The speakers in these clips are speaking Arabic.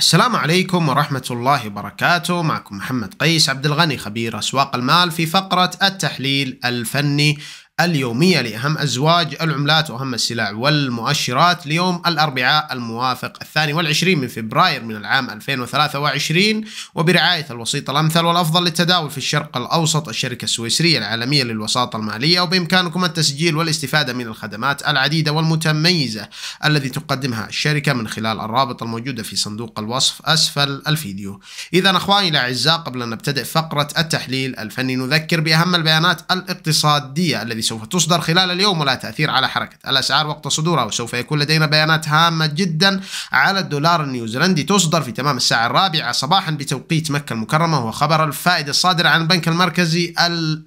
السلام عليكم ورحمة الله وبركاته معكم محمد قيس عبد الغني خبير أسواق المال في فقرة التحليل الفني اليومية لأهم أزواج العملات وأهم السلع والمؤشرات ليوم الأربعاء الموافق الثاني والعشرين من فبراير من العام 2023 وبرعاية الوسيط الأمثل والأفضل للتداول في الشرق الأوسط الشركة السويسرية العالمية للوساطة المالية وبإمكانكم التسجيل والاستفادة من الخدمات العديدة والمتميزة التي تقدمها الشركة من خلال الرابط الموجودة في صندوق الوصف أسفل الفيديو إذا أخواني الأعزاء قبل أن نبتدئ فقرة التحليل الفني نذكر بأهم البيانات الاقتصادية الذي سوف تصدر خلال اليوم ولا تأثير على حركة الأسعار وقت صدورها وسوف يكون لدينا بيانات هامة جدا على الدولار النيوزيلندي تصدر في تمام الساعة الرابعة صباحا بتوقيت مكة المكرمة وهو خبر الفائدة الصادر عن البنك المركزي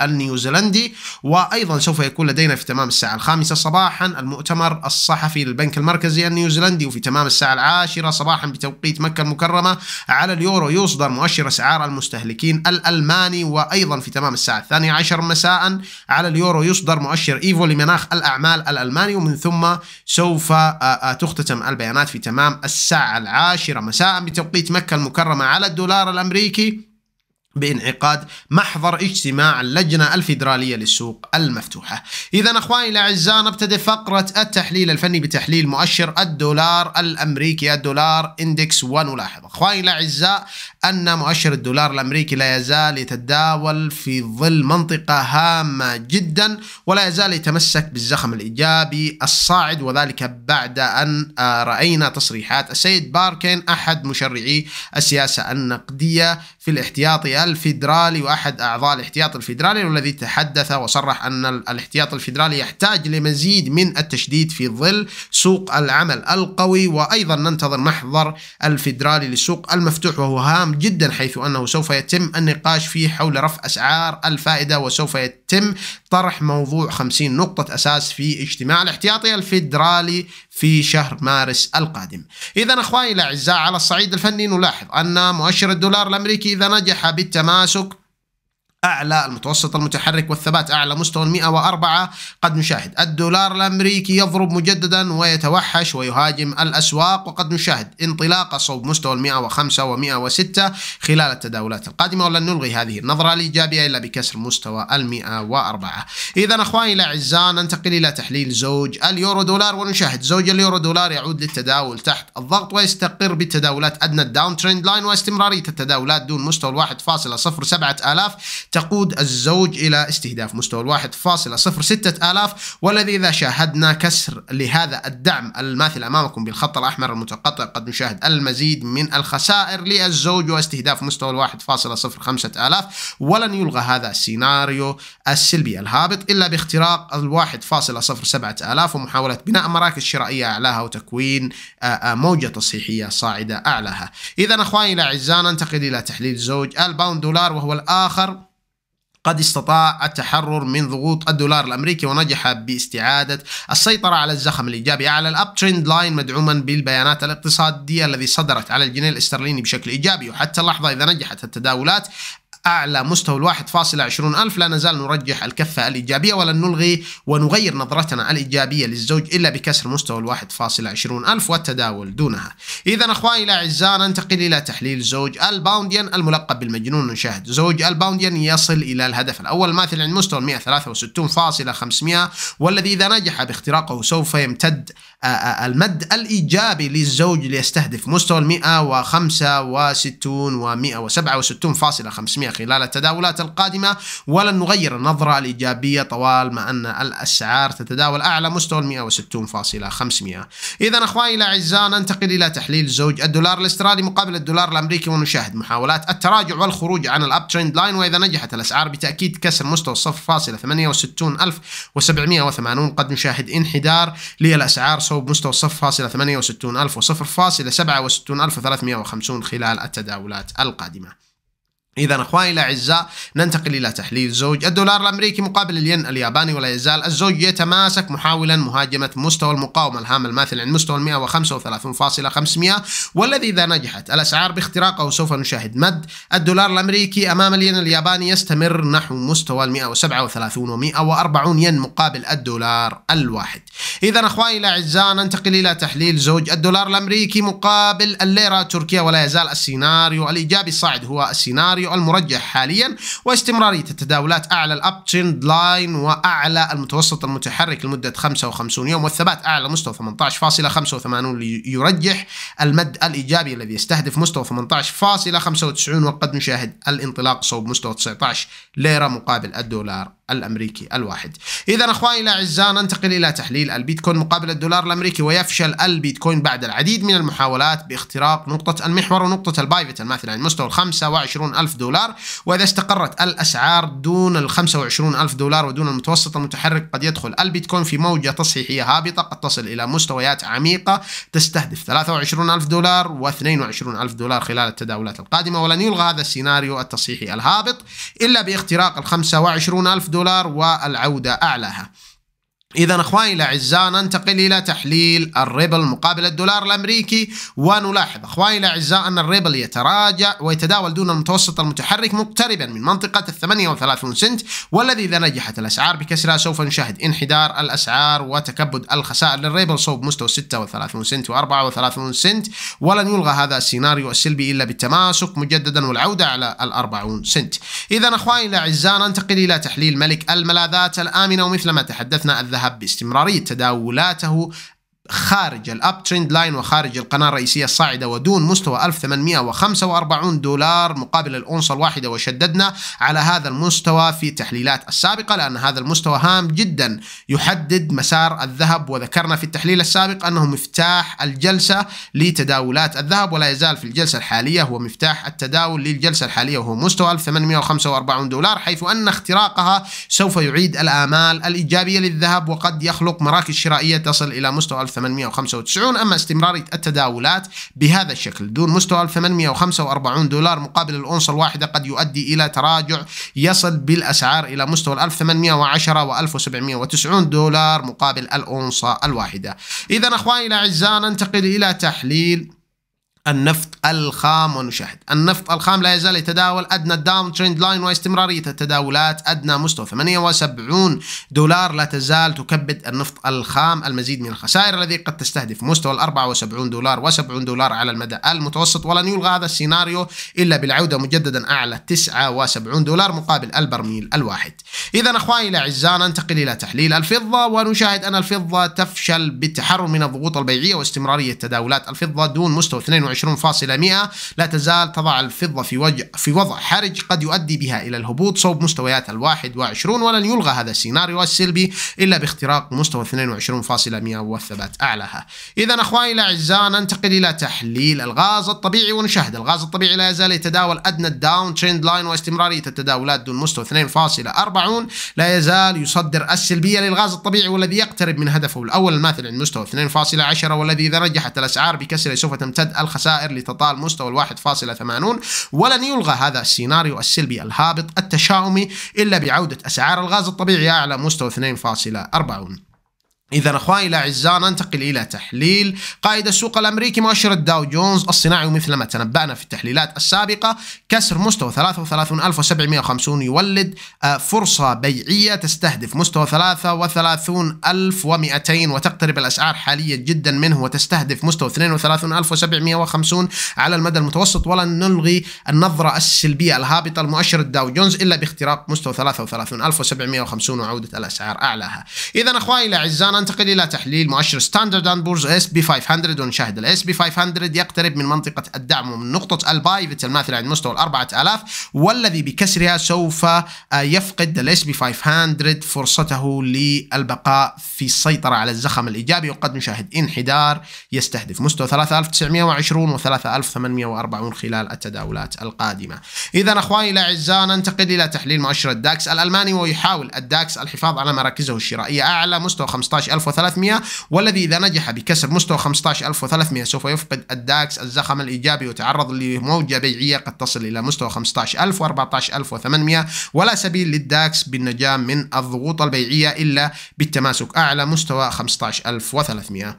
النيوزيلندي وأيضا سوف يكون لدينا في تمام الساعة الخامسة صباحا المؤتمر الصحفي للبنك المركزي النيوزيلندي وفي تمام الساعة العاشرة صباحا بتوقيت مكة المكرمة على اليورو يصدر مؤشر أسعار المستهلكين الألماني وأيضا في تمام الساعة الثانية عشر مساء على اليورو يصدر يصدر مؤشر إيفو لمناخ الأعمال الألماني ومن ثم سوف آه، آه، تختتم البيانات في تمام الساعة العاشرة مساء بتوقيت مكة المكرمة على الدولار الأمريكي بانعقاد محضر اجتماع اللجنة الفيدرالية للسوق المفتوحة إذا أخواني الأعزاء نبتدئ فقرة التحليل الفني بتحليل مؤشر الدولار الأمريكي الدولار إندكس ونلاحظ أخواني الأعزاء أن مؤشر الدولار الأمريكي لا يزال يتداول في ظل منطقة هامة جدا ولا يزال يتمسك بالزخم الإيجابي الصاعد وذلك بعد أن آه، رأينا تصريحات السيد باركين أحد مشرعي السياسة النقدية في الاحتياطي الفيدرالي وأحد أعضاء الاحتياط الفيدرالي والذي تحدث وصرح أن الاحتياط الفيدرالي يحتاج لمزيد من التشديد في ظل سوق العمل القوي وأيضا ننتظر محضر الفيدرالي للسوق المفتوح وهو هام جدا حيث أنه سوف يتم النقاش فيه حول رفع أسعار الفائدة وسوف يتم يتم طرح موضوع 50 نقطة أساس في اجتماع الاحتياطي الفيدرالي في شهر مارس القادم إذا أخواني الأعزاء على الصعيد الفني نلاحظ أن مؤشر الدولار الأمريكي إذا نجح بالتماسك أعلى المتوسط المتحرك والثبات أعلى مستوى 104 قد نشاهد الدولار الأمريكي يضرب مجددا ويتوحش ويهاجم الأسواق وقد نشاهد انطلاقة صوب مستوى 105 و 106 خلال التداولات القادمة ولن نلغي هذه النظرة الإيجابية إلا بكسر مستوى 104 إذا أخواني الأعزاء ننتقل إلى تحليل زوج اليورو دولار ونشاهد زوج اليورو دولار يعود للتداول تحت الضغط ويستقر بالتداولات أدنى الداون ترند لاين واستمرارية التداولات دون مستوى 1.07 آلاف تقود الزوج إلى استهداف مستوى 1.06 آلاف والذي إذا شاهدنا كسر لهذا الدعم الماثل أمامكم بالخط الأحمر المتقطع قد نشاهد المزيد من الخسائر للزوج واستهداف مستوى 1.05 آلاف ولن يلغى هذا السيناريو السلبي الهابط إلا باختراق ال 1.07 آلاف ومحاولة بناء مراكز شرائية أعلاها وتكوين آه، آه، موجة تصحيحية صاعدة أعلاها إذا أخواني الأعزاء ننتقل إلى تحليل زوج الباوند دولار وهو الآخر قد استطاع التحرر من ضغوط الدولار الامريكي ونجح باستعاده السيطره على الزخم الايجابي على الاب ترند لاين مدعوما بالبيانات الاقتصاديه الذي صدرت على الجنيه الاسترليني بشكل ايجابي وحتى اللحظه اذا نجحت التداولات أعلى مستوى الواحد فاصلة عشرون ألف لا نزال نرجح الكفة الإيجابية ولن نلغي ونغير نظرتنا الإيجابية للزوج إلا بكسر مستوى الواحد فاصلة عشرون ألف والتداول دونها إذا أخواني الأعزاء ننتقل إلى تحليل زوج الباونديان الملقب بالمجنون نشاهد زوج الباونديان يصل إلى الهدف الأول ماثل عند مستوى 163 فاصلة والذي إذا نجح باختراقه سوف يمتد آه، آه، المد الإيجابي للزوج ليستهدف مستوى 165 و 167.500 خلال التداولات القادمة ولن نغير النظرة الإيجابية طوال ما أن الأسعار تتداول أعلى مستوى 160.500 إذا أخواني الأعزاء ننتقل إلى تحليل زوج الدولار الاسترالي مقابل الدولار الأمريكي ونشاهد محاولات التراجع والخروج عن الأب ترند لاين وإذا نجحت الأسعار بتأكيد كسر مستوى 0.68780 قد نشاهد انحدار للأسعار صوب مستوى 0.68000 و 0.67350 خلال التداولات القادمة إذا أخواني الأعزاء ننتقل إلى تحليل زوج الدولار الأمريكي مقابل الين الياباني ولا يزال الزوج يتماسك محاولا مهاجمة مستوى المقاومة الهام الماثل عند مستوى 135.500 والذي إذا نجحت الأسعار باختراقه سوف نشاهد مد الدولار الأمريكي أمام الين الياباني يستمر نحو مستوى 137 و 140 ين مقابل الدولار الواحد إذا أخواني الأعزاء ننتقل إلى تحليل زوج الدولار الأمريكي مقابل الليرة التركية ولا يزال السيناريو الإيجابي الصاعد هو السيناريو السيناريو المرجح حاليا واستمرارية التداولات أعلى الأب تريند لاين وأعلى المتوسط المتحرك لمدة 55 يوم والثبات أعلى مستوى 18.85 ليرجح المد الإيجابي الذي يستهدف مستوى 18.95 وقد نشاهد الانطلاق صوب مستوى 19 ليرة مقابل الدولار الأمريكي الواحد إذا أخواني الأعزاء ننتقل إلى تحليل البيتكوين مقابل الدولار الأمريكي ويفشل البيتكوين بعد العديد من المحاولات باختراق نقطة المحور ونقطة البايفت الماثلة عن مستوى ال دولار وإذا استقرت الأسعار دون ال 25000 دولار ودون المتوسط المتحرك قد يدخل البيتكوين في موجة تصحيحية هابطة قد تصل إلى مستويات عميقة تستهدف 23000 دولار و 22000 دولار خلال التداولات القادمة ولن يلغى هذا السيناريو التصحيحي الهابط إلا باختراق ال 25000 دولار دولار والعودة أعلاها إذا أخواني الأعزاء ننتقل إلى تحليل الريبل مقابل الدولار الأمريكي ونلاحظ أخواني الأعزاء أن الريبل يتراجع ويتداول دون المتوسط المتحرك مقتربا من منطقة ال 38 سنت والذي إذا نجحت الأسعار بكسرها سوف نشاهد انحدار الأسعار وتكبد الخسائر للريبل صوب مستوى 36 سنت و34 سنت ولن يلغى هذا السيناريو السلبي إلا بالتماسك مجددا والعودة على ال 40 سنت إذا أخواني الأعزاء ننتقل إلى تحليل ملك الملاذات الآمنة ومثل ما تحدثنا الذهب ذهب باستمرارية تداولاته خارج الاب ترند لاين وخارج القناه الرئيسيه الصاعده ودون مستوى 1845 دولار مقابل الاونصه الواحده وشددنا على هذا المستوى في تحليلات السابقه لان هذا المستوى هام جدا يحدد مسار الذهب وذكرنا في التحليل السابق انه مفتاح الجلسه لتداولات الذهب ولا يزال في الجلسه الحاليه هو مفتاح التداول للجلسه الحاليه وهو مستوى 1845 دولار حيث ان اختراقها سوف يعيد الامال الايجابيه للذهب وقد يخلق مراكز شرائيه تصل الى مستوى 1800 1895 أما استمرارية التداولات بهذا الشكل دون مستوى 1845 دولار مقابل الأونصة الواحدة قد يؤدي إلى تراجع يصل بالأسعار إلى مستوى 1810 و 1790 دولار مقابل الأونصة الواحدة إذا أخواني الأعزاء ننتقل إلى تحليل النفط الخام ونشاهد النفط الخام لا يزال يتداول أدنى الداون تريند لاين واستمرارية التداولات أدنى مستوى 78 دولار لا تزال تكبد النفط الخام المزيد من الخسائر الذي قد تستهدف مستوى ال 74 دولار و70 دولار على المدى المتوسط ولن يلغى هذا السيناريو إلا بالعودة مجددا أعلى 79 دولار مقابل البرميل الواحد إذا أخواني الأعزاء ننتقل إلى تحليل الفضة ونشاهد أن الفضة تفشل بالتحرر من الضغوط البيعية واستمرارية تداولات الفضة دون مستوى 22 20.100 لا تزال تضع الفضة في وضع, في وضع حرج قد يؤدي بها إلى الهبوط صوب مستويات ال 21 ولن يلغى هذا السيناريو السلبي إلا باختراق مستوى 22.100 والثبات أعلاها إذا أخواني الأعزاء ننتقل إلى تحليل الغاز الطبيعي ونشاهد الغاز الطبيعي لا يزال يتداول أدنى الداون تريند لاين واستمرارية التداولات دون مستوى 2.40 لا يزال يصدر السلبية للغاز الطبيعي والذي يقترب من هدفه الأول الماثل عند مستوى 2.10 والذي إذا نجحت الأسعار بكسره سوف تمتد الخسارة الخسائر لتطال مستوى 1.80 ولن يلغى هذا السيناريو السلبي الهابط التشاؤمي إلا بعودة أسعار الغاز الطبيعي أعلى مستوى 2.40 إذا أخواني الأعزاء ننتقل إلى تحليل قائد السوق الأمريكي مؤشر الداو جونز الصناعي ومثل ما تنبأنا في التحليلات السابقة كسر مستوى 33750 يولد آه، فرصة بيعية تستهدف مستوى 33200 وتقترب الأسعار حاليا جدا منه وتستهدف مستوى 32750 على المدى المتوسط ولن نلغي النظرة السلبية الهابطة لمؤشر الداو جونز إلا باختراق مستوى 33750 وعودة الأسعار أعلاها إذا أخواني الأعزاء ننتقل إلى تحليل مؤشر ستاندرد أند بورز اس بي 500 ونشاهد الاس بي 500 يقترب من منطقة الدعم ومن نقطة البايفت الماثلة عند مستوى ال 4000 والذي بكسرها سوف آه، يفقد الاس بي 500 فرصته للبقاء في السيطرة على الزخم الإيجابي وقد نشاهد انحدار يستهدف مستوى 3920 و 3840 خلال التداولات القادمة. إذا أخواني الأعزاء ننتقل إلى تحليل مؤشر الداكس الألماني ويحاول الداكس الحفاظ على مراكزه الشرائية أعلى مستوى 15 15300 والذي إذا نجح بكسر مستوى 15300 سوف يفقد الداكس الزخم الإيجابي ويتعرض لموجة بيعية قد تصل إلى مستوى 15000 و14800 ولا سبيل للداكس بالنجاة من الضغوط البيعية إلا بالتماسك أعلى مستوى 15300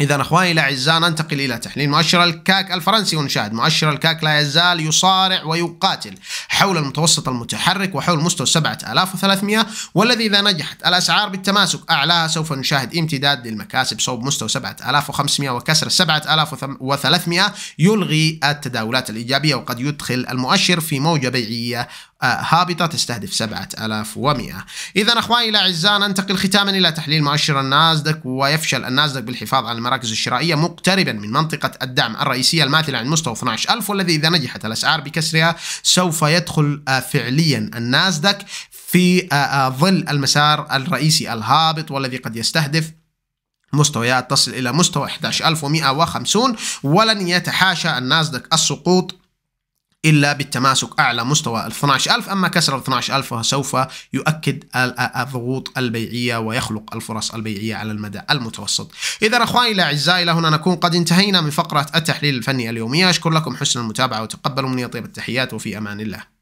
إذا أخواني الأعزاء ننتقل إلى تحليل مؤشر الكاك الفرنسي ونشاهد مؤشر الكاك لا يزال يصارع ويقاتل حول المتوسط المتحرك وحول مستوى 7300 والذي إذا نجحت الأسعار بالتماسك أعلاها سوف نشاهد امتداد للمكاسب صوب مستوى 7500 وكسر 7300 يلغي التداولات الإيجابية وقد يدخل المؤشر في موجة بيعية آه، هابطة تستهدف 7100 إذا أخواني الأعزاء ننتقل ختاما إلى تحليل مؤشر النازدك ويفشل النازدك بالحفاظ على المراكز الشرائية مقتربا من منطقة الدعم الرئيسية الماثلة عن مستوى 12000 والذي إذا نجحت الأسعار بكسرها سوف يدخل يدخل آه، فعليا النازدك في آه، آه، ظل المسار الرئيسي الهابط والذي قد يستهدف مستويات تصل إلى مستوى 11150 ولن يتحاشى النازدك السقوط إلا بالتماسك أعلى مستوى ال 12000 أما كسر ال 12000 فسوف يؤكد الضغوط البيعية ويخلق الفرص البيعية على المدى المتوسط إذا أخواني الأعزاء إلى هنا نكون قد انتهينا من فقرة التحليل الفني اليومية أشكر لكم حسن المتابعة وتقبلوا مني طيب التحيات وفي أمان الله